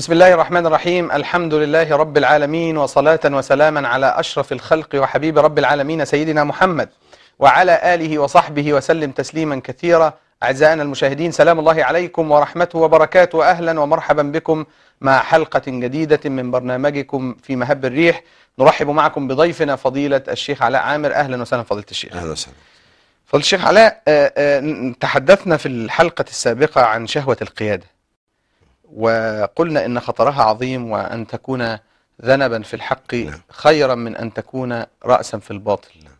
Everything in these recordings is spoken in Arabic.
بسم الله الرحمن الرحيم الحمد لله رب العالمين وصلاة وسلاما على أشرف الخلق وحبيب رب العالمين سيدنا محمد وعلى آله وصحبه وسلم تسليما كثيرا أعزائنا المشاهدين سلام الله عليكم ورحمته وبركاته أهلا ومرحبا بكم مع حلقة جديدة من برنامجكم في مهب الريح نرحب معكم بضيفنا فضيلة الشيخ علاء عامر أهلا وسهلا فضيلة الشيخ أهلا وسهلا فضيلة الشيخ علاء تحدثنا في الحلقة السابقة عن شهوة القيادة وقلنا إن خطرها عظيم وأن تكون ذنبا في الحق نعم. خيرا من أن تكون رأسا في الباطل نعم.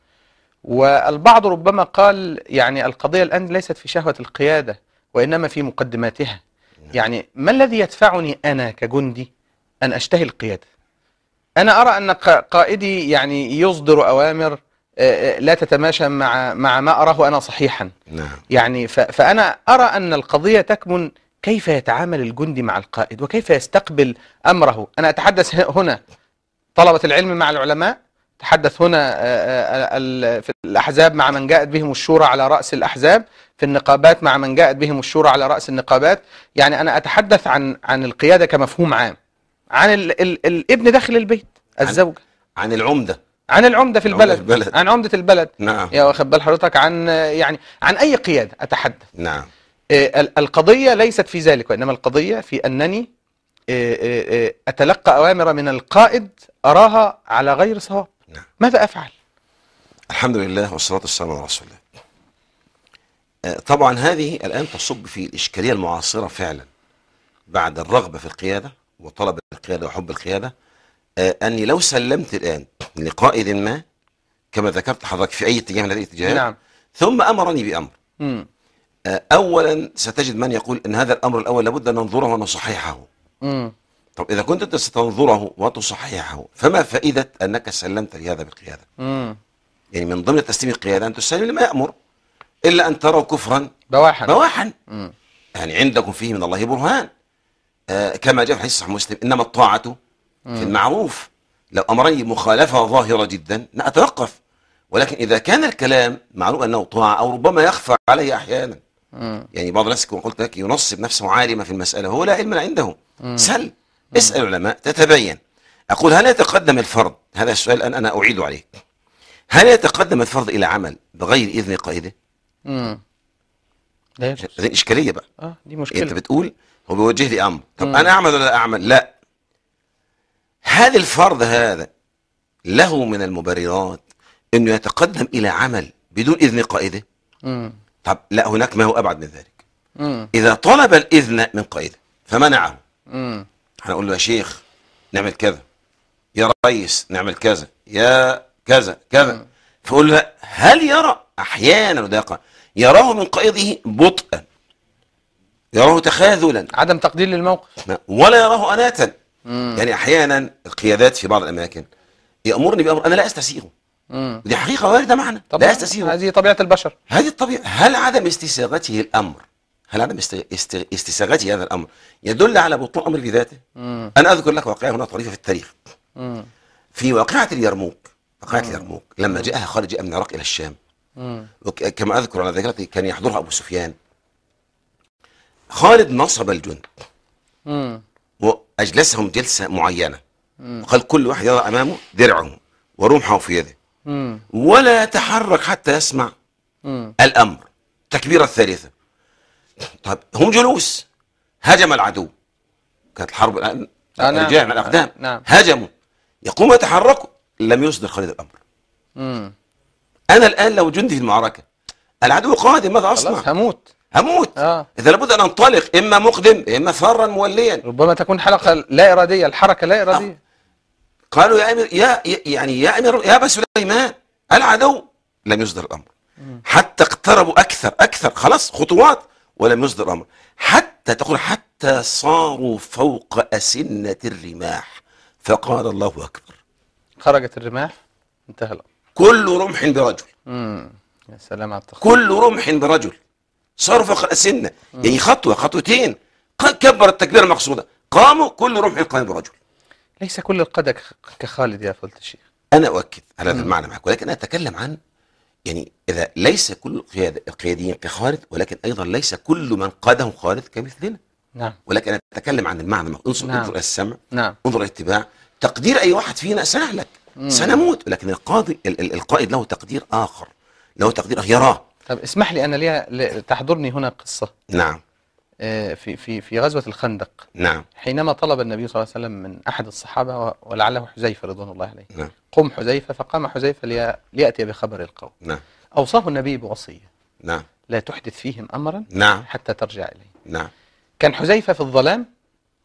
والبعض ربما قال يعني القضية الآن ليست في شهوة القيادة وإنما في مقدماتها نعم. يعني ما الذي يدفعني أنا كجندي أن أشتهي القيادة أنا أرى أن قائدي يعني يصدر أوامر لا تتماشى مع مع ما أراه أنا صحيحا نعم. يعني فأنا أرى أن القضية تكمن كيف يتعامل الجندي مع القائد وكيف يستقبل أمره أنا أتحدث هنا طلبة العلم مع العلماء تحدث هنا آه، آه، آه، في الأحزاب مع من جاءت بهم الشورى على رأس الأحزاب في النقابات مع من جاءت بهم الشورى على رأس النقابات يعني أنا أتحدث عن عن القيادة كمفهوم عام عن الـ الـ الابن داخل البيت الزوجة عن, عن العمدة عن العمدة في البلد, البلد. عن عمدة البلد نعم يا واخد بال حضرتك عن يعني عن أي قيادة أتحدث نعم آه، القضية ليست في ذلك وإنما القضية في أنني آه، آه، أتلقى أوامر من القائد أراها على غير صواب نعم. ماذا أفعل؟ الحمد لله والصلاة والسلام على رسول الله طبعا هذه الآن تصب في الإشكالية المعاصرة فعلا بعد الرغبة في القيادة وطلب القيادة وحب القيادة أني لو سلمت الآن لقائد ما كما ذكرت حضرتك في أي اتجاه من هذه الاتجاهات نعم. ثم أمرني بأمر آه، اولا ستجد من يقول ان هذا الامر الاول لابد ان ننظره ونصححه امم طب اذا كنت ستنظره وتصححه فما فائده انك سلمت لهذا بالقياده امم يعني من ضمن تسليم القياده ان تسلم لما يامر الا ان ترى كفرا بواحا بواحا امم يعني عندكم فيه من الله برهان آه كما جاء في حديث صحيح مسلم انما الطاعه مم. في المعروف لو امرني مخالفه ظاهره جدا اتوقف ولكن اذا كان الكلام معروف انه طاعه او ربما يخفى علي احيانا يعني بعض الناس كما قلت لك ينصب نفسه عالما في المسألة هو لا علم عنده سل اسأل العلماء تتبين أقول هل يتقدم الفرض هذا السؤال أنا, أنا أعيد عليه هل يتقدم الفرض إلى عمل بغير إذن قائده؟ امم هذه إشكالية بقى آه دي مشكلة أنت بتقول هو بيوجه لي أمر طب مم. أنا أعمل ولا أعمل؟ لا هذا الفرض هذا له من المبررات أنه يتقدم إلى عمل بدون إذن قائده؟ امم طب لا هناك ما هو أبعد من ذلك مم. إذا طلب الإذن من قائده فمنعه مم. هنقول له يا شيخ نعمل كذا يا ريس نعمل كذا يا كذا كذا فقول له هل يرى أحيانا وداقة يراه من قائده بطئا يراه تخاذلا عدم تقدير للموقف ولا يراه أناتا مم. يعني أحيانا القيادات في بعض الأماكن يأمرني بأمر أنا لا أستسيغه مم. دي حقيقه وارده معنا لا يستسيغ هذه طبيعه البشر هذه الطبيعه هل عدم استساغته الامر هل عدم استساغته هذا الامر يدل على بطون امر بذاته مم. انا اذكر لك واقعه هنا طريفه في التاريخ مم. في واقعه اليرموك واقعه اليرموك لما جاءها خالد من العراق الى الشام كما اذكر على ذاكرتي كان يحضرها ابو سفيان خالد نصب الجند واجلسهم جلسه معينه وقال كل واحد يضع امامه درعه ورمحه في يده ولا يتحرك حتى يسمع الأمر تكبيرة الثالثة طب هم جلوس هجم العدو كانت الحرب الآن آه، نعم. من الأقدام آه، نعم. هجموا يقوم يتحركوا لم يصدر خالد الأمر مم. أنا الآن لو جندي في المعركة العدو قادم ماذا أصنع؟ خلاص هموت هموت آه. اذا لابد ان انطلق اما مقدم اما فارا موليا ربما تكون حلقه لا اراديه الحركه لا اراديه آه. قالوا يا أمير يا يعني يا أمير يا أبا سليمان العدو لم يصدر الأمر حتى اقتربوا أكثر أكثر خلاص خطوات ولم يصدر الأمر حتى تقول حتى صاروا فوق أسنة الرماح فقال الله أكبر خرجت الرماح انتهى الأمر كل رمح برجل امم يا سلام على كل رمح برجل صاروا فوق الأسنة يعني خطوة خطوتين كبر التكبير المقصودة قاموا كل رمح قام برجل ليس كل القادة كخالد يا فضيلة الشيخ أنا أؤكد على هذا المعنى معك ولكن أنا أتكلم عن يعني إذا ليس كل القياديين كخالد ولكن أيضا ليس كل من قاده خالد كمثلنا نعم ولكن أنا أتكلم عن المعنى انظر نعم. انظر السمع نعم. انظر الاتباع تقدير أي واحد فينا سهلك مم. سنموت ولكن القاضي القائد له تقدير آخر له تقدير آخر يراه طب اسمح لي أنا لي تحضرني هنا قصة نعم آه، في في في غزوة الخندق نعم حينما طلب النبي صلى الله عليه وسلم من أحد الصحابة ولعله حذيفة رضوان الله عليه نعم قم حذيفة فقام حذيفة ليأتي بخبر القوم نعم أوصاه النبي بوصية نعم لا تحدث فيهم أمرا نعم حتى ترجع إليه نعم كان حذيفة في الظلام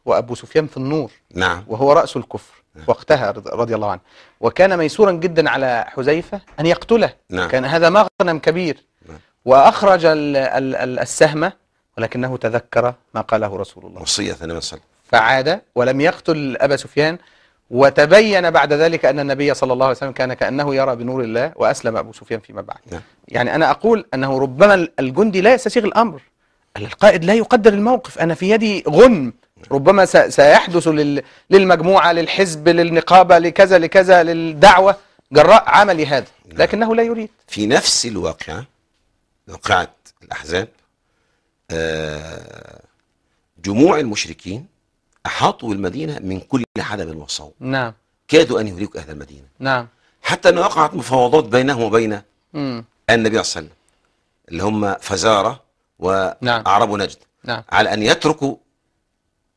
وأبو سفيان في النور نعم وهو رأس الكفر نعم. وقتها رضي الله عنه وكان ميسورا جدا على حذيفة أن يقتله نعم. كان هذا مغنم كبير نعم. وأخرج ال السهمة ولكنه تذكر ما قاله رسول الله وصية النبي صلى الله عليه وسلم فعاد ولم يقتل أبا سفيان وتبين بعد ذلك أن النبي صلى الله عليه وسلم كان كأنه يرى بنور الله وأسلم أبو سفيان فيما بعد نعم. يعني أنا أقول أنه ربما الجندي لا يستسيغ الأمر القائد لا يقدر الموقف أنا في يدي غنم ربما سيحدث للمجموعة للحزب للنقابة لكذا لكذا للدعوة جراء عملي هذا نعم. لكنه لا يريد في نفس الواقعة واقعة الأحزاب آه، جموع المشركين أحاطوا المدينة من كل حدب وصوب نعم كادوا أن يهلكوا أهل المدينة نعم حتى أنه وقعت مفاوضات بينهم وبين مم. النبي صلى الله عليه وسلم اللي هم فزارة نعم. نجد نعم. على أن يتركوا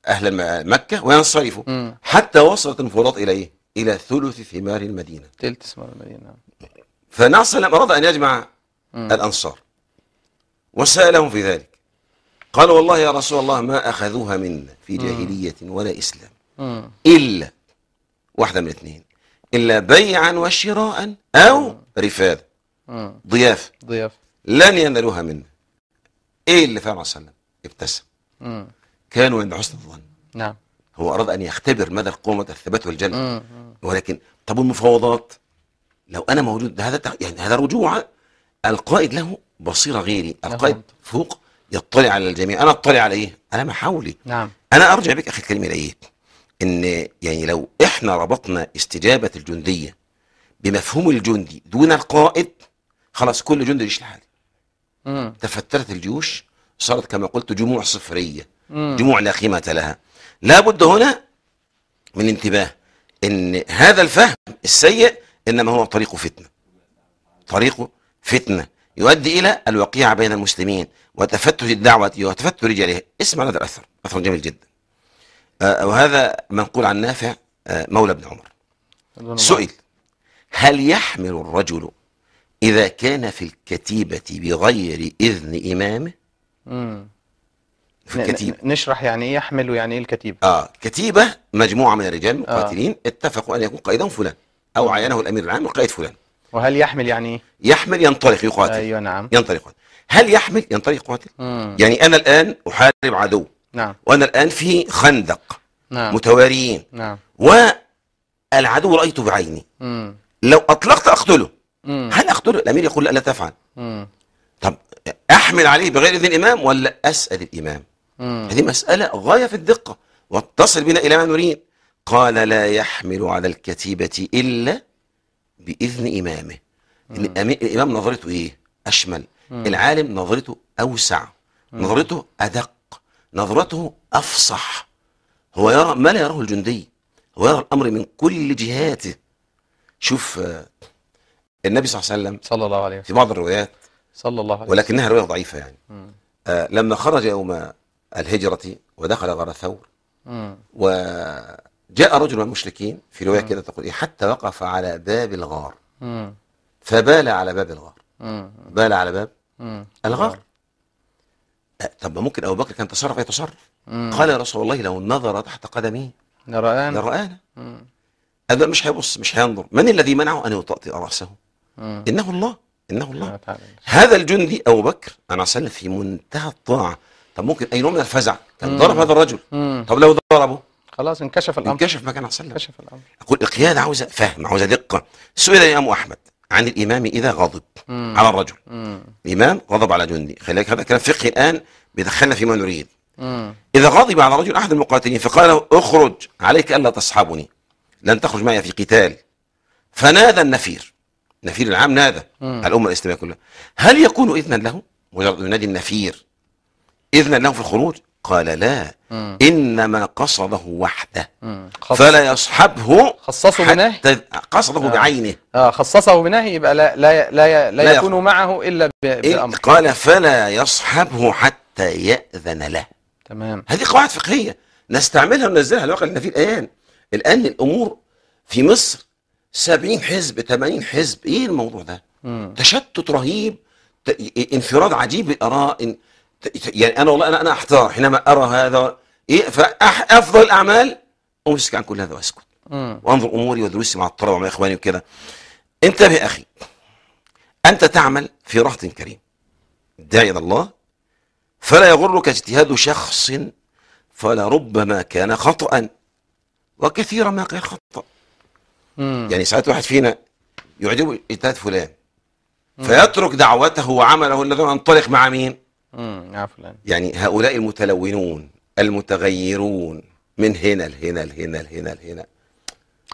أهل مكة وينصرفوا مم. حتى وصلت المفاوضات إلى إيه؟ إلى ثلث ثمار المدينة ثلث ثمار المدينة نعم. فناصر لم أراد أن يجمع مم. الأنصار وسألهم في ذلك قالوا والله يا رسول الله ما أخذوها منا في جاهلية ولا إسلام إلا واحدة من اثنين إلا بيعا وشراء أو رفادا ضيافة ضيافة لن ينالوها منا إيه اللي فعل صلى الله عليه وسلم ابتسم كانوا عند حسن الظن نعم هو أراد أن يختبر مدى القوة الثبات والجنة ولكن طب المفاوضات لو أنا موجود هذا يعني هذا رجوع القائد له بصيرة غيري نعم. القائد فوق يطلع على الجميع انا اطلع على ايه انا محاولي نعم انا ارجع بك الكريم الى ايه ان يعني لو احنا ربطنا استجابه الجنديه بمفهوم الجندي دون القائد خلاص كل جندي جيش لحاله تفترت الجيوش صارت كما قلت جموع صفريه مم. جموع لا قيمه لها لابد هنا من انتباه ان هذا الفهم السيء انما هو طريقه فتنه طريقه فتنه يؤدي إلى الوقيعة بين المسلمين وتفتت الدعوة وتفتت رجالها اسمع هذا الأثر أثر جميل جدا آه، وهذا منقول عن نافع آه، مولى بن عمر سئل هل يحمل الرجل إذا كان في الكتيبة بغير إذن إمامه في الكتيبة نشرح يعني إيه يحمل ويعني إيه الكتيبة آه كتيبة مجموعة من الرجال آه. المقاتلين آه. اتفقوا أن يكون قائدا فلان أو عينه الأمير العام القائد فلان وهل يحمل يعني يحمل ينطلق يقاتل ايوه نعم ينطلق هل يحمل ينطلق يقاتل؟ يعني انا الان احارب عدو نعم وانا الان في خندق نعم متواريين نعم والعدو رايته بعيني مم. لو اطلقت اقتله مم. هل اقتله؟ الامير يقول لا, لا تفعل مم. طب احمل عليه بغير اذن الامام ولا اسال الامام؟ مم. هذه مساله غايه في الدقه واتصل بنا الى ما نريد قال لا يحمل على الكتيبه الا باذن امامه مم. الامام نظرته ايه اشمل مم. العالم نظرته اوسع مم. نظرته ادق نظرته افصح هو يرى ما لا يراه الجندي هو يرى الامر من كل جهاته شوف آه، النبي صلى الله عليه وسلم صلى الله عليه وسلم في بعض الروايات صلى الله عليه وسلم ولكنها روايه ضعيفه يعني آه لما خرج يوم الهجره ودخل غار ثور مم. و جاء رجل من المشركين في رواية كده تقول إيه حتى وقف على باب الغار مم. فبال على باب الغار مم. بال على باب مم. الغار أه، طب ممكن أبو بكر كان تصرف يتصرف قال يا رسول الله لو نظر تحت قدمي لرآنا لرآنا هذا مش هيبص مش هينظر من الذي منعه أن يطأطئ رأسه إنه الله إنه الله هذا الجندي أبو بكر أنا وسلم في منتهى الطاعة طب ممكن أي نوع من الفزع كان ضرب هذا الرجل طب لو ضربه خلاص انكشف الامر انكشف ما كان عصلنا انكشف الامر اقول القياده عاوزه فهم عاوزه دقه سئل الامام احمد عن الامام اذا غضب مم. على الرجل مم. الامام غضب على جندي خليك هذا كلام فقهي الان بيدخلنا فيما نريد مم. اذا غضب على رجل احد المقاتلين فقال له اخرج عليك الا تصحبني لن تخرج معي في قتال فنادى النفير نفير العام نادى الامه الاسلاميه كلها هل يكون اذنا له مجرد ينادي النفير اذنا له في الخروج قال لا مم. إنما قصده وحده مم. فلا يصحبه خصصه حتى قصده آه. بعينه آه خصصه بنهي يبقى لا, لا, لا, لا, لا يكون يخ... معه إلا بالأمر قال فلا يصحبه حتى يأذن له تمام هذه قواعد فقهية نستعملها وننزلها الواقع لأن في الآن الآن الأمور في مصر 70 حزب 80 حزب إيه الموضوع ده؟ مم. تشتت رهيب انفراد عجيب الآراء يعني انا والله انا انا احتار حينما ارى هذا ايه فافضل الاعمال امسك عن كل هذا واسكت وانظر اموري ودروسي مع الطلبه ومع اخواني وكذا انتبه يا اخي انت تعمل في رهط كريم داعي الى الله فلا يغرك اجتهاد شخص فلربما كان خطأ وكثيرا ما كان خطأ يعني ساعات واحد فينا يعجبه اجتهاد فلان فيترك دعوته وعمله الذي انطلق مع مين؟ يعني هؤلاء المتلونون المتغيرون من هنا لهنا لهنا لهنا لهنا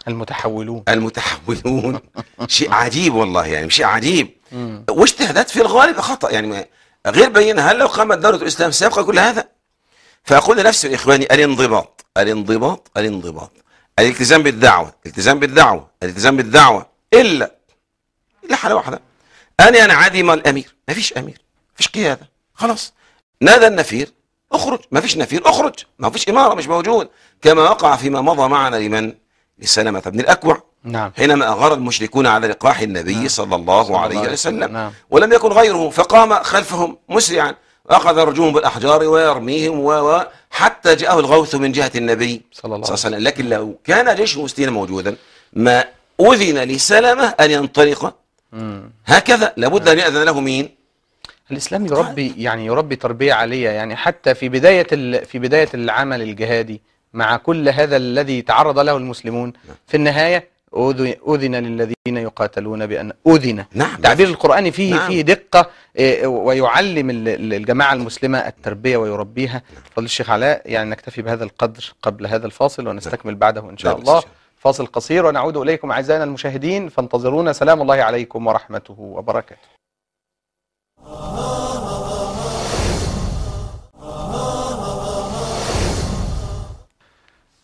المتحولون المتحولون شيء عجيب والله يعني شيء عجيب واجتهادات في الغالب خطأ يعني غير بينة هل لو قامت دولة الإسلام سيبقى كل هذا فأقول لنفسي إخواني الانضباط الانضباط الانضباط الالتزام بالدعوة الالتزام بالدعوة الالتزام بالدعوة إلا إلا حالة واحدة أن ينعدم الأمير ما فيش أمير ما فيش قيادة خلاص نادى النفير اخرج ما فيش نفير اخرج ما فيش إمارة مش موجود كما وقع فيما مضى معنا لمن لسلمة بن الأكوع نعم. حينما أغار المشركون على لقاح النبي نعم. صلى الله صلى عليه الله وسلم نعم. ولم يكن غيره فقام خلفهم مسرعا أخذ يرجوهم بالأحجار ويرميهم و حتى جاءه الغوث من جهة النبي صلى الله عليه وسلم لكن لو كان جيش المسلمين موجودا ما أذن لسلمة أن ينطلق هكذا لابد أن يأذن له مين الاسلام يربي طيب. يعني يربي تربيه عاليه يعني حتى في بدايه في بدايه العمل الجهادي مع كل هذا الذي تعرض له المسلمون نعم. في النهايه أذن للذين يقاتلون بأن أذن نعم تعبير القرآن فيه نعم. فيه دقة آه، ويعلم الجماعة المسلمة التربية ويربيها نعم. فضل الشيخ علاء يعني نكتفي بهذا القدر قبل هذا الفاصل ونستكمل نعم. بعده إن شاء الله فاصل قصير ونعود إليكم أعزائنا المشاهدين فانتظرونا سلام الله عليكم ورحمته وبركاته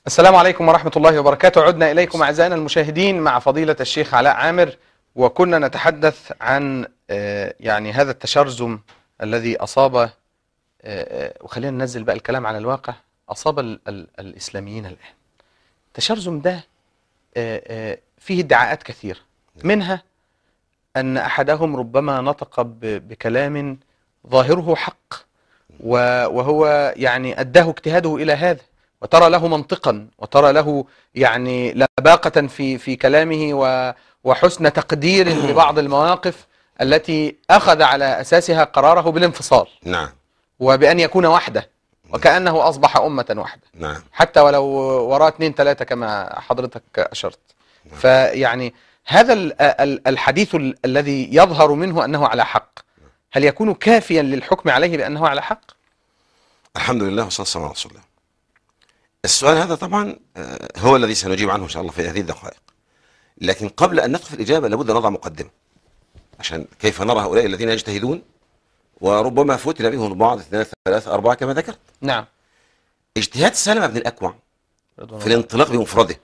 السلام عليكم ورحمة الله وبركاته عدنا إليكم أعزائنا المشاهدين مع فضيلة الشيخ علاء عامر وكنا نتحدث عن آه، يعني هذا التشرزم الذي أصاب آه، آه، وخلينا ننزل بقى الكلام على الواقع أصاب الـ الـ الإسلاميين الآن التشرزم ده فيه ادعاءات كثيرة منها أن أحدهم ربما نطق بكلام ظاهره حق وهو يعني أداه اجتهاده إلى هذا وترى له منطقا وترى له يعني لباقة في في كلامه وحسن تقدير لبعض المواقف التي أخذ على أساسها قراره بالانفصال نعم وبأن يكون وحده وكأنه أصبح أمة واحدة نعم حتى ولو وراء اثنين ثلاثة كما حضرتك أشرت نعم. فيعني هذا آه، الحديث الذي يظهر منه أنه على حق هل يكون كافيا للحكم عليه بأنه على حق؟ الحمد لله وصلى الله على رسول الله السؤال هذا طبعا آه، هو الذي سنجيب عنه إن شاء الله في هذه الدقائق لكن قبل أن ندخل الإجابة لابد نضع مقدمة عشان كيف نرى هؤلاء الذين يجتهدون وربما فتن بهم بعض اثنين ثلاثة أربعة كما ذكرت نعم اجتهاد سلمة بن الأكوع في الانطلاق بمفرده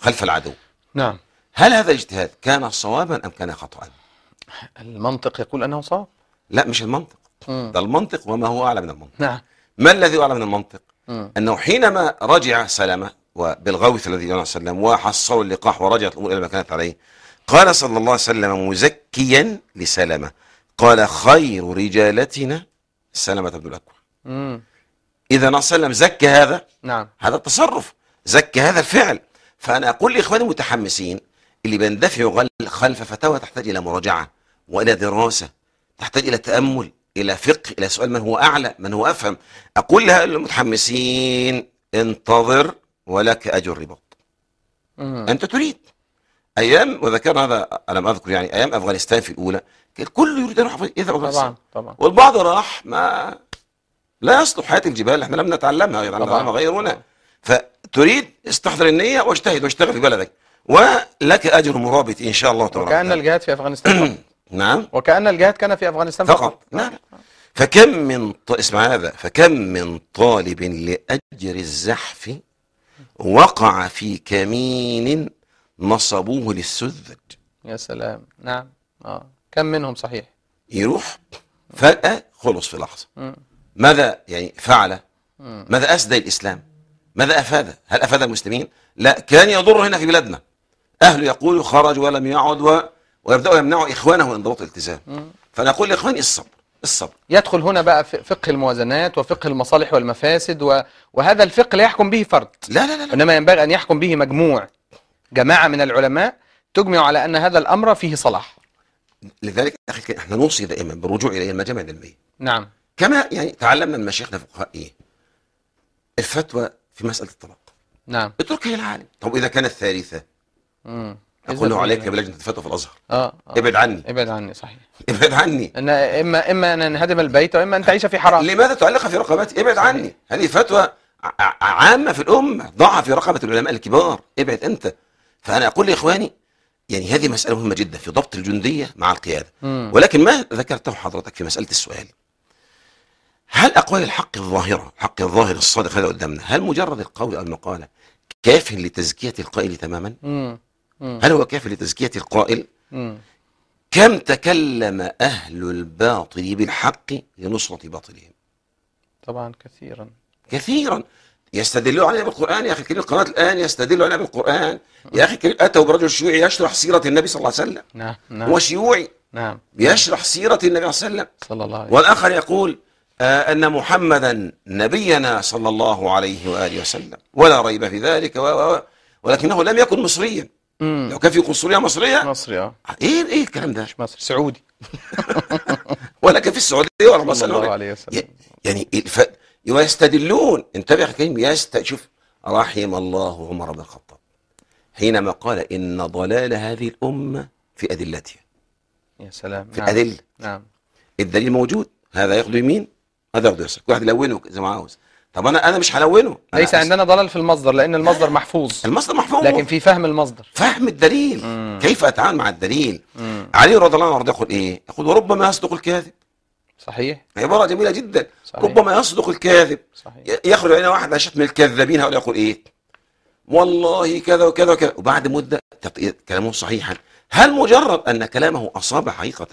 خلف العدو نعم هل هذا الاجتهاد كان صوابا أم كان خطأ المنطق يقول أنه صواب لا مش المنطق ده المنطق وما هو أعلى من المنطق نعم ما الذي أعلى من المنطق م. أنه حينما رجع سلمة وبالغوث الذي عليه وسلم وحصلوا اللقاح ورجعت الأمور إلى ما كانت عليه قال صلى الله عليه وسلم مزكيا لسلمة قال خير رجالتنا سلمة بن الأكوع إذا عليه وسلم زكى هذا نعم هذا التصرف زكى هذا الفعل فأنا أقول لإخواني المتحمسين اللي بيندفع خلف فتاوى تحتاج إلى مراجعة وإلى دراسة تحتاج إلى تأمل إلى فقه إلى سؤال من هو أعلى من هو أفهم أقول لها المتحمسين انتظر ولك أجر الرباط أنت تريد أيام وذكرنا هذا أنا ما أذكر يعني أيام أفغانستان في الأولى الكل يريد أن يروح يذهب طبعا طبعا والبعض راح ما لا يصلح حياة الجبال احنا لم نتعلمها يتعلمها غيرنا فتريد استحضر النية واجتهد واشتغل في بلدك ولك أجر مرابط إن شاء الله تبارك وكأن الجهاد في أفغانستان نعم وكأن الجهاد كان في أفغانستان فقط, فقط. نعم فكم من ط... اسمع هذا فكم من طالب لأجر الزحف وقع في كمين نصبوه للسذج يا سلام نعم آه. كم منهم صحيح يروح فجأة خلص في لحظة ماذا يعني فعل ماذا أسدى الإسلام ماذا أفاد هل أفاد المسلمين لا كان يضر هنا في بلادنا أهله يقول خرج ولم يعد و... ويبدأوا يمنعوا إخوانه من ضبط الالتزام فنقول لإخواني الصبر الصبر يدخل هنا بقى فقه الموازنات وفقه المصالح والمفاسد و... وهذا الفقه لا يحكم به فرد لا لا لا, لا. إنما ينبغي أن يحكم به مجموع جماعة من العلماء تجمع على أن هذا الأمر فيه صلاح لذلك أخي احنا نوصي دائما بالرجوع إلى المجامع العلمية نعم كما يعني تعلمنا من مشايخنا فقهاء إيه الفتوى في مسألة الطلاق نعم اتركها للعالم طب إذا كانت ثالثة امم أقوله عليك يا بلجنة الفتوى في الأزهر اه اه ابعد عني ابعد عني صحيح ابعد عني أنا إما إما أن أنهدم البيت وإما أن تعيش في حرام لماذا تعلق في رقبتي؟ ابعد عني هذه فتوى عامة في الأمة ضعها في رقبة العلماء الكبار ابعد أنت فأنا أقول لإخواني يعني هذه مسألة مهمة جدا في ضبط الجندية مع القيادة مم. ولكن ما ذكرته حضرتك في مسألة السؤال هل أقوال الحق الظاهرة الحق الظاهر الصادق هذا قدامنا هل مجرد القول أو المقالة كاف لتزكية القائل تماما مم. هل هو كاف لتزكية القائل كم تكلم أهل الباطل بالحق لنصرة باطلهم طبعا كثيرا كثيرا يستدلوا علينا بالقرآن يا أخي الكريم القناة الآن يستدلوا علينا بالقرآن يا أخي الكريم أتوا برجل شيوعي يشرح سيرة النبي صلى الله عليه وسلم نعم نعم هو شيوعي نعم يشرح سيرة النبي صلى الله عليه وسلم صلى الله عليه وسلم والآخر يقول آه، أن محمدا نبينا صلى الله عليه وآله وسلم ولا ريب في ذلك و... و... ولكنه لم يكن مصريا مم. لو كان في قنصليه مصريه مصري اه ايه ايه الكلام ده مش مصري سعودي ولا كان في السعوديه ولا مصر الله عليه وسلم يعني, يعني ف... ويستدلون انتبه كلمه يست شوف رحم الله عمر بن الخطاب حينما قال ان ضلال هذه الامه في ادلتها يا سلام في نعم. الادله نعم الدليل موجود هذا ياخذ يمين هذا ياخذ يسار واحد يلونه زي ما عاوز طب انا انا مش هلونه ليس عندنا ضلال في المصدر لان المصدر محفوظ المصدر محفوظ لكن في فهم المصدر فهم الدليل مم. كيف اتعامل مع الدليل مم. علي رضي الله عنه يقول ايه يقول وربما يصدق الكاذب صحيح عباره جميله جدا صحيح. ربما يصدق الكاذب صحيح. يخرج علينا واحد على من الكذابين هؤلاء يقول ايه والله كذا وكذا وكذا وبعد مده كلامه صحيحا هل مجرد ان كلامه اصاب حقيقه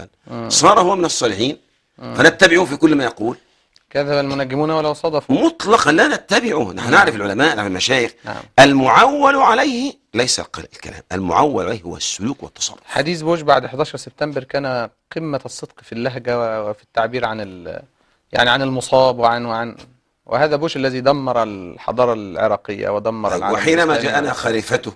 صار هو من الصالحين فنتبعه في كل ما يقول كذب المنجمون ولو صدفوا مطلقا لا نتبعه نحن نعرف العلماء نعرف المشايخ نعم. المعول عليه ليس الكلام المعول عليه هو السلوك والتصرف حديث بوش بعد 11 سبتمبر كان قمة الصدق في اللهجة وفي التعبير عن يعني عن المصاب وعن وعن وهذا بوش الذي دمر الحضارة العراقية ودمر العالم وحينما جاءنا خليفته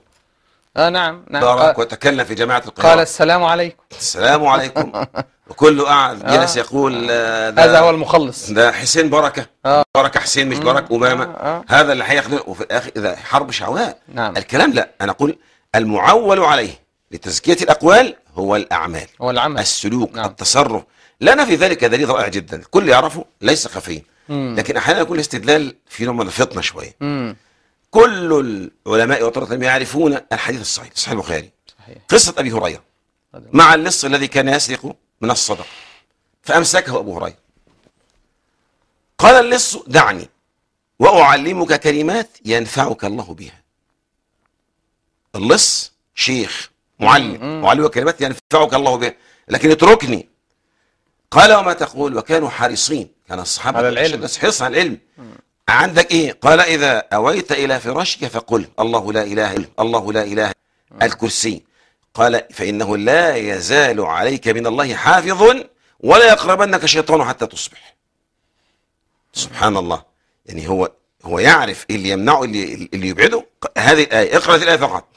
آه نعم نعم بارك آه، وتكلم في جماعة القراءة قال السلام عليكم السلام عليكم وكله قاعد جلس آه. يقول آه، آه. هذا هو المخلص ده حسين بركة آه. بركة حسين مش بركة أمامة آه. آه. هذا اللي هياخده وفي الآخر إذا حرب شعواء نعم. الكلام لا أنا أقول المعول عليه لتزكية الأقوال هو الأعمال هو العمل السلوك نعم. التصرف لنا في ذلك دليل رائع جدا الكل يعرفه ليس خفيا لكن أحيانا يكون الاستدلال في نوع من الفطنة شوية مم. كل العلماء والطرق يعرفون الحديث الصحيح صحيح البخاري قصة أبي هريرة مع اللص الذي كان يسرق من الصدقة فأمسكه أبو هريرة قال اللص دعني وأعلمك كلمات ينفعك الله بها اللص شيخ معلم معلمك كلمات ينفعك الله بها لكن اتركني قال وما تقول وكانوا حريصين كان الصحابة على العلم حريصين على العلم عندك ايه قال اذا اويت الى فراشك فقل الله لا اله الا الله لا اله آه. الكرسي قال فانه لا يزال عليك من الله حافظ ولا يقربنك شيطان حتى تصبح سبحان الله يعني هو هو يعرف اللي يمنعه اللي, اللي يبعده هذه الايه اقرا الايه فقط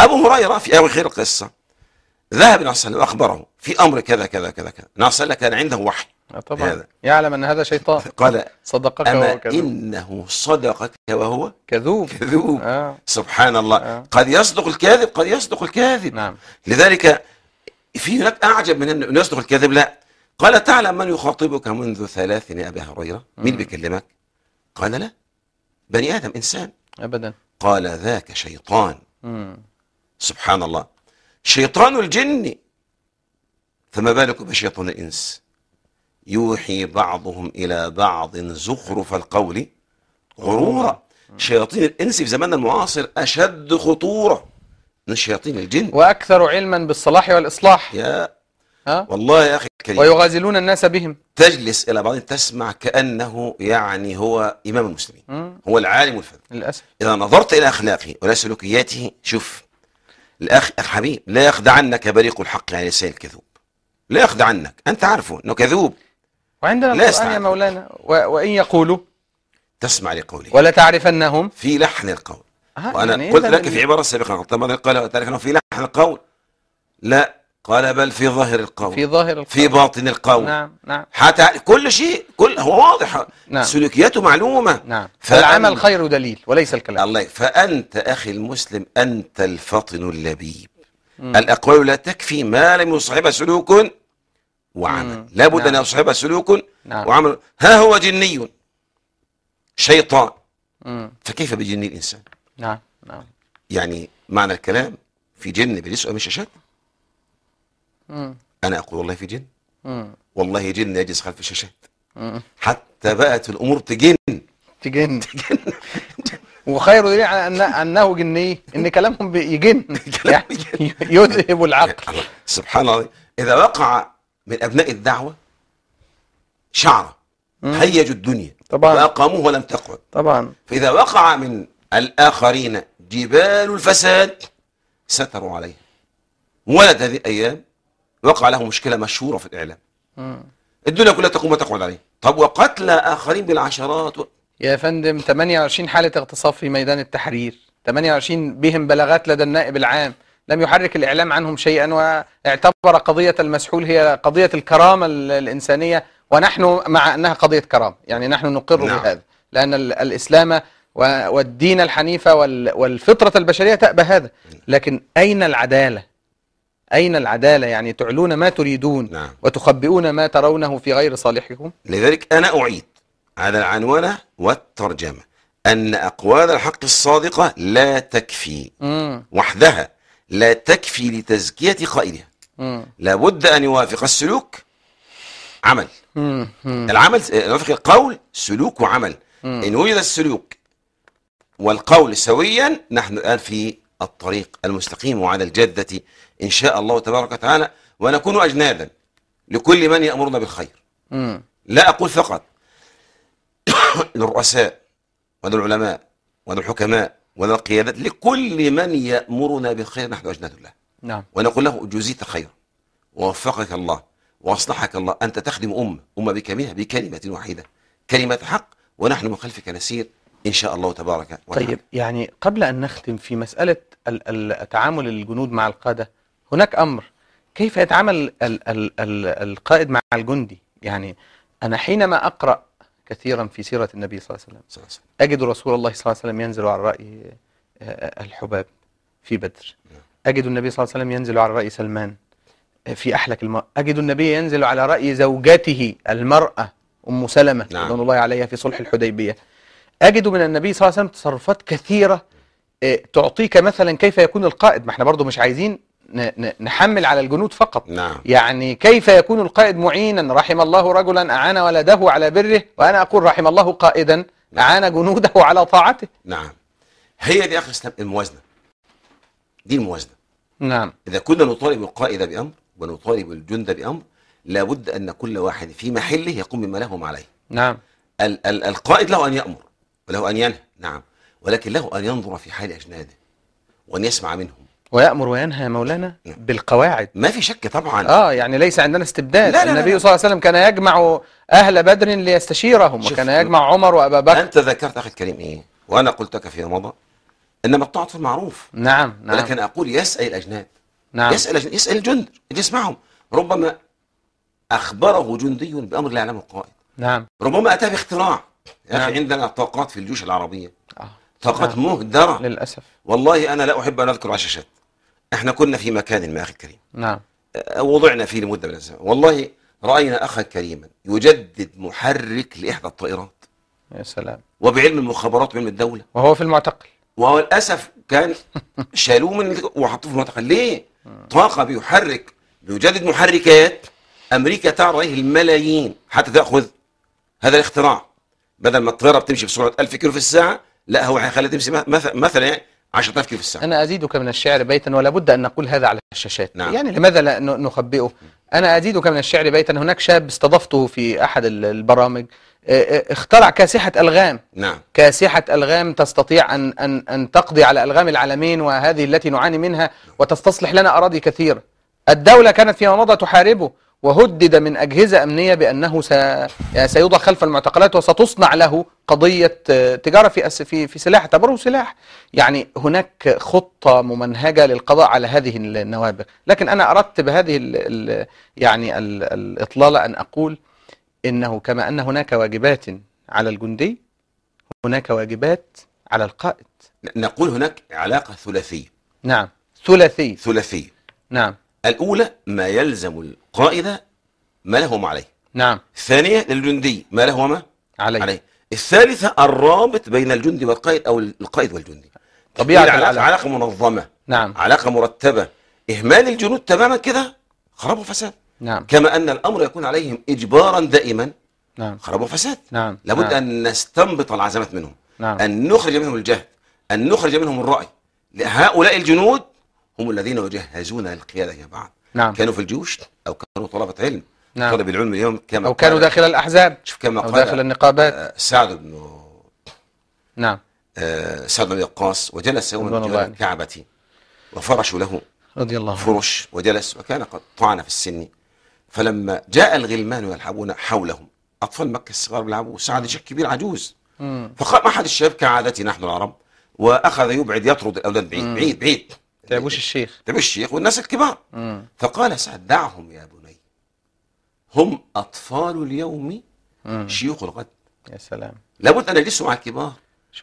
ابو هريره في خير القصه ذهب الى واخبره في امر كذا كذا كذا كذا ناصر كان عنده وحي آه، طبعا هذا. يعلم أن هذا شيطان قال صدقك أما وهو كذوب إنه صدقك وهو كذوب كذوب آه. سبحان الله آه. قد يصدق الكاذب قد يصدق الكاذب نعم. لذلك في هناك أعجب من انه يصدق الكاذب لا قال تعلم من يخاطبك منذ ثلاث يا أبا هريرة مين بيكلمك قال لا بني آدم إنسان أبدا قال ذاك شيطان مم. سبحان الله شيطان الجن فما بالك بشيطان الإنس يوحي بعضهم إلى بعض زخرف القول غرورا شياطين الإنس في زماننا المعاصر أشد خطورة من شياطين الجن وأكثر علما بالصلاح والإصلاح يا ها؟ والله يا أخي الكريم ويغازلون الناس بهم تجلس إلى بعضهم تسمع كأنه يعني هو إمام المسلمين مم. هو العالم الفذ للأسف إذا نظرت إلى أخلاقه وإلى سلوكياته شوف الأخ أخ حبيب لا يخدعنك بريق الحق يعني لسان الكذوب لا يخدعنك أنت عارفه أنه كذوب وعندنا القرآن يا مولانا وإن يقولوا تسمع لقولي ولا تعرفنهم في لحن القول وأنا يعني إيه إيه؟ قلت لك في عبارة سابقة قال تعرفنهم في لحن القول لا قال بل في ظاهر القول في ظاهر القول في باطن القول نعم نعم حتى كل شيء كل هو واضح نعم سلوكياته معلومه نعم فالعمل خير دليل وليس الكلام الله فانت اخي المسلم انت الفطن اللبيب الاقوال لا تكفي ما لم يصحبها سلوك وعمل لابد نعم. أن يصحب سلوك نعم. وعمل ها هو جني شيطان مم. فكيف بجني الإنسان نعم نعم يعني معنى الكلام في جن مش مشاشات أنا أقول والله في جن مم. والله جن يجلس خلف الشاشات حتى بقت الأمور تجن تجن تجن وخير دليل على أن أنه جني إن كلامهم يجن يعني يذهب العقل سبحان الله إذا وقع من ابناء الدعوه شعره هيجوا الدنيا طبعا واقاموه ولم تقعد طبعا فاذا وقع من الاخرين جبال الفساد ستروا عليه ولد هذه الايام وقع له مشكله مشهوره في الاعلام م. الدنيا كلها تقوم وتقعد عليه طب وقتل اخرين بالعشرات و... يا فندم 28 حاله اغتصاب في ميدان التحرير 28 بهم بلاغات لدى النائب العام لم يحرك الإعلام عنهم شيئا واعتبر قضية المسحول هي قضية الكرامة الإنسانية ونحن مع أنها قضية كرامة يعني نحن نقر نعم. بهذا لأن الإسلام والدين الحنيفة والفطرة البشرية تأبى هذا لكن أين العدالة أين العدالة يعني تعلون ما تريدون نعم. وتخبئون ما ترونه في غير صالحكم لذلك أنا أعيد على العنوان والترجمة أن أقوال الحق الصادقة لا تكفي مم. وحدها لا تكفي لتزكية قائلها لابد أن يوافق السلوك عمل مم. العمل يوافق القول سلوك وعمل مم. إن وجد السلوك والقول سويا نحن الآن في الطريق المستقيم وعلى الجدة إن شاء الله تبارك وتعالى ونكون أجنادا لكل من يأمرنا بالخير مم. لا أقول فقط للرؤساء وللعلماء وللحكماء القيادات لكل من يأمرنا بالخير نحن أجناد له نعم ونقول له جزيت خيرا ووفقك الله وأصلحك الله أنت تخدم أمة أمة بكاملها بكلمة واحدة كلمة حق ونحن من خلفك نسير إن شاء الله تبارك وتعالى طيب يعني قبل أن نختم في مسألة تعامل الجنود مع القادة هناك أمر كيف يتعامل ال ال القائد مع الجندي يعني أنا حينما أقرأ كثيرا في سيرة النبي صلى الله عليه وسلم أجد رسول الله صلى الله عليه وسلم ينزل على رأي آه، الحباب في بدر نعم. أجد النبي صلى الله عليه وسلم ينزل على رأي سلمان آه، في أحلك الماء أجد النبي ينزل على رأي زوجته المرأة أم سلمة نعم. رضوان الله عليها في صلح الحديبية أجد من النبي صلى الله عليه وسلم تصرفات كثيرة آه، تعطيك مثلا كيف يكون القائد ما احنا برضو مش عايزين نحمل على الجنود فقط نعم. يعني كيف يكون القائد معينا رحم الله رجلا أعان ولده على بره وأنا أقول رحم الله قائدا نعم. أعان جنوده على طاعته نعم هي دي أخي الإسلام الموازنة دي الموازنة نعم إذا كنا نطالب القائد بأمر ونطالب الجند بأمر لابد أن كل واحد في محله يقوم بما لهم عليه نعم ال ال القائد له أن يأمر وله أن ينهى نعم ولكن له أن ينظر في حال أجناده وأن يسمع منهم ويأمر وينهى مولانا بالقواعد ما في شك طبعا اه يعني ليس عندنا استبداد لا لا النبي صلى الله عليه وسلم كان يجمع أهل بدر ليستشيرهم وكان يجمع عمر وأبا بكر أنت ذكرت أخي الكريم إيه وأنا قلت لك فيما مضى إنما الطاعة في المعروف نعم نعم ولكن أقول يسأل الأجناد نعم يسأل أجناد يسأل الجند يسمعهم ربما أخبره جندي بأمر لا يعلمه القائد نعم ربما أتى باختراع يا أخي نعم. عندنا طاقات في الجيوش العربية فقط نعم. مهدرة للأسف والله أنا لا أحب أن أذكر عشاشات احنا كنا في مكان ما أخي الكريم نعم آه، وضعنا فيه لمدة من الزمن والله رأينا أخا كريما يجدد محرك لإحدى الطائرات يا سلام وبعلم المخابرات وعلم الدولة وهو في المعتقل وهو للأسف كان شالوه من وحطوه في المعتقل ليه؟ طاقة بيحرك بيجدد محركات أمريكا تعرض عليه الملايين حتى تأخذ هذا الاختراع بدل ما الطيارة بتمشي بسرعة 1000 كيلو في الساعة لا هو خالد تمشي مثلا يعني 10000 كيلو في الساعه انا ازيدك من الشعر بيتا ولا بد ان نقول هذا على الشاشات نعم. يعني لماذا لا نخبئه انا ازيدك من الشعر بيتا هناك شاب استضفته في احد البرامج آه، آه، اخترع كاسحة ألغام نعم. كاسحة ألغام تستطيع أن, أن, أن تقضي على ألغام العالمين وهذه التي نعاني منها وتستصلح لنا أراضي كثيرة الدولة كانت فيما مضى تحاربه وهدد من أجهزة أمنية بأنه يعني سيوضع خلف المعتقلات وستصنع له قضية آه، تجارة في في في سلاح اعتبره سلاح يعني هناك خطة ممنهجة للقضاء على هذه النوابغ لكن أنا أردت بهذه ال يعني ال الإطلالة أن أقول إنه كما أن هناك واجبات على الجندي هناك واجبات على القائد نقول هناك علاقة ثلاثية نعم ثلاثية ثلاثية نعم الأولى ما يلزم قائد ما له وما عليه نعم الثانية للجندي ما له وما عليه, عليه. الثالثة الرابط بين الجندي والقائد أو القائد والجندي طبيعة العلاقة علاقة منظمة نعم علاقة مرتبة إهمال الجنود تماما كده خراب وفساد نعم كما أن الأمر يكون عليهم إجبارا دائما نعم خراب وفساد نعم لابد نعم. أن نستنبط العزمات منهم نعم. أن نخرج منهم الجهد أن نخرج منهم الرأي هؤلاء الجنود هم الذين يجهزون القيادة يا بعض نعم كانوا في الجيوش او كانوا طلبه علم نعم طلب العلم اليوم كما او كانوا داخل الاحزاب شوف كما قال داخل النقابات آه، سعد بن نعم آه، سعد بن وقاص وجلس يوم الكعبه وفرشوا له رضي الله فرش وجلس وكان قد طعن في السن فلما جاء الغلمان يلعبون حولهم اطفال مكه الصغار بيلعبوا سعد شيخ كبير عجوز فقام احد الشباب كعادتي نحن العرب واخذ يبعد يطرد الاولاد بعيد مم. بعيد بعيد تعبوش طيب، طيب، الشيخ تعبوش طيب، الشيخ والناس الكبار مم. فقال سعد دعهم يا بني هم أطفال اليوم مم. شيوخ الغد يا سلام لابد أن أجلسوا مع الكبار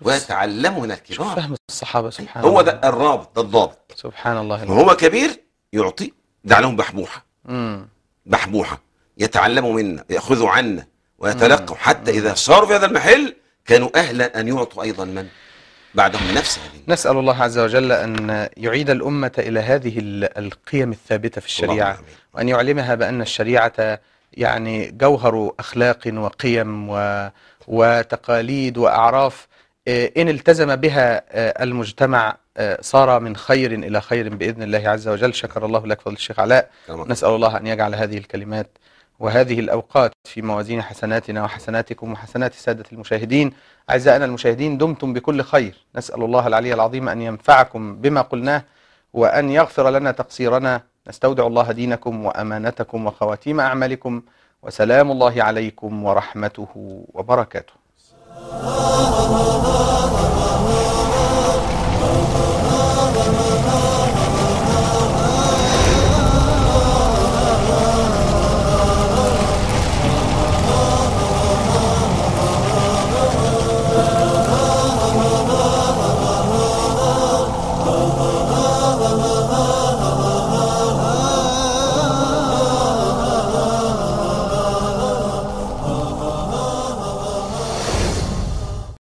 ويتعلموا من الكبار شوف فهم الصحابة سبحان هو الله هو ده الرابط ده الضابط سبحان الله وهو كبير يعطي دع لهم بحبوحة مم. بحبوحة يتعلموا منا يأخذوا عنا ويتلقوا حتى إذا صاروا في هذا المحل كانوا أهلا أن يعطوا أيضا من بعدهم لنفسه نسأل الله عز وجل أن يعيد الأمة إلى هذه القيم الثابتة في الشريعة وأن يعلمها بأن الشريعة يعني جوهر أخلاق وقيم و... وتقاليد وأعراف آه، إن التزم بها آه، المجتمع آه، صار من خير إلى خير بإذن الله عز وجل شكر الله لك فضل الشيخ علاء نسأل الله أن يجعل هذه الكلمات وهذه الأوقات في موازين حسناتنا وحسناتكم وحسنات السادة المشاهدين أعزائنا المشاهدين دمتم بكل خير نسأل الله العلي العظيم أن ينفعكم بما قلناه وأن يغفر لنا تقصيرنا نستودع الله دينكم وأمانتكم وخواتيم أعمالكم وسلام الله عليكم ورحمته وبركاته